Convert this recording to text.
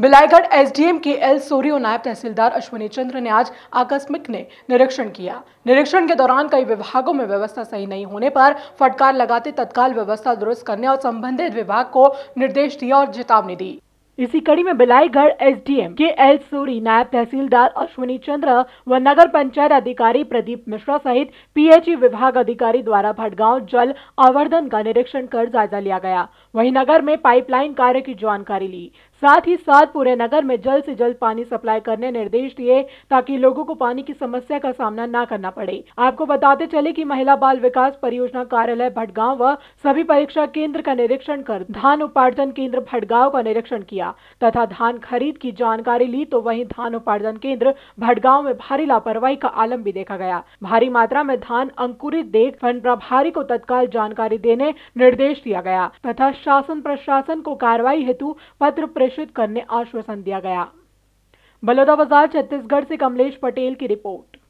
Bilaigarh SDM K L Sorio नायब तहसीलदार अश्वनी चंद्र ने आज आकस्मिक ने निरीक्षण किया निरीक्षण के दौरान कई विभागों में व्यवस्था सही नहीं होने पर फटकार लगाते तत्काल व्यवस्था दुरुस्त करने और संबंधित विभाग को निर्देश दिया और चेतावनी दी इसी कड़ी में Bilaigarh SDM K L Suri नायब तहसीलदार अश्विनी चंद्र व नगर पंचायत अधिकारी प्रदीप मिश्रा सहित पीएचई विभाग अधिकारी द्वारा भटगांव जल आवर्धन का निरीक्षण कर जायजा लिया गया वहीं नगर में पाइपलाइन कार्य की जानकारी ली साथ ही साथ पूरे नगर में जल्द से जल्द पानी सप्लाई करने निर्देश दिए ताकि लोगों को पानी की समस्या का सामना न करना पड़े आपको बताते चले कि महिला बाल विकास परियोजना कार्यालय भटगांव व सभी परीक्षा केंद्र का निरीक्षण कर धान उपार्जन केंद्र भटगांव का निरीक्षण किया किया तथा धान खरीद की जानकारी ली तो वहीं धान उपार्जन केंद्र भटगांव में भारी लापरवाही का आलम भी देखा गया भारी मात्रा में धान अंकुरित देख वन प्रभारी को तत्काल जानकारी देने निर्देश दिया गया तथा शासन प्रशासन को कार्रवाई हेतु पत्र प्रेषित करने आश्वासन दिया गया बलौदाबाजार छत्तीसगढ़ से कमलेश पटेल की रिपोर्ट